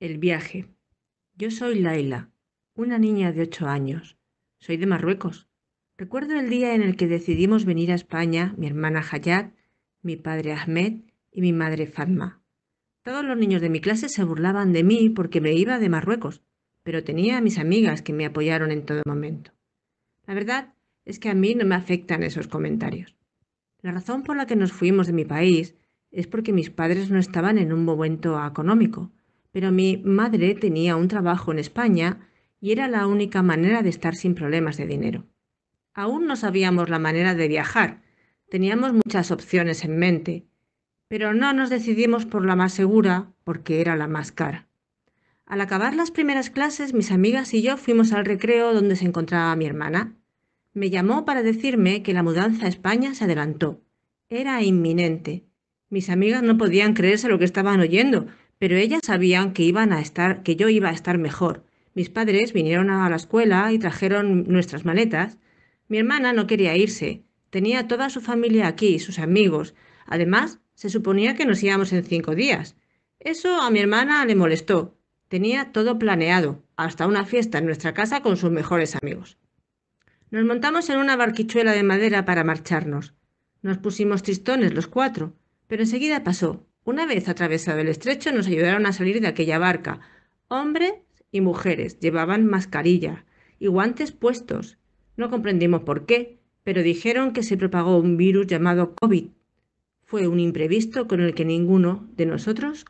El viaje. Yo soy Laila, una niña de ocho años. Soy de Marruecos. Recuerdo el día en el que decidimos venir a España, mi hermana Hayat, mi padre Ahmed y mi madre Fatma. Todos los niños de mi clase se burlaban de mí porque me iba de Marruecos, pero tenía a mis amigas que me apoyaron en todo momento. La verdad es que a mí no me afectan esos comentarios. La razón por la que nos fuimos de mi país es porque mis padres no estaban en un momento económico pero mi madre tenía un trabajo en España y era la única manera de estar sin problemas de dinero. Aún no sabíamos la manera de viajar, teníamos muchas opciones en mente, pero no nos decidimos por la más segura porque era la más cara. Al acabar las primeras clases, mis amigas y yo fuimos al recreo donde se encontraba mi hermana. Me llamó para decirme que la mudanza a España se adelantó. Era inminente. Mis amigas no podían creerse lo que estaban oyendo, pero ellas sabían que iban a estar, que yo iba a estar mejor. Mis padres vinieron a la escuela y trajeron nuestras maletas. Mi hermana no quería irse. Tenía toda su familia aquí, sus amigos. Además, se suponía que nos íbamos en cinco días. Eso a mi hermana le molestó. Tenía todo planeado, hasta una fiesta en nuestra casa con sus mejores amigos. Nos montamos en una barquichuela de madera para marcharnos. Nos pusimos tristones los cuatro, pero enseguida pasó. Una vez atravesado el estrecho, nos ayudaron a salir de aquella barca. Hombres y mujeres llevaban mascarilla y guantes puestos. No comprendimos por qué, pero dijeron que se propagó un virus llamado COVID. Fue un imprevisto con el que ninguno de nosotros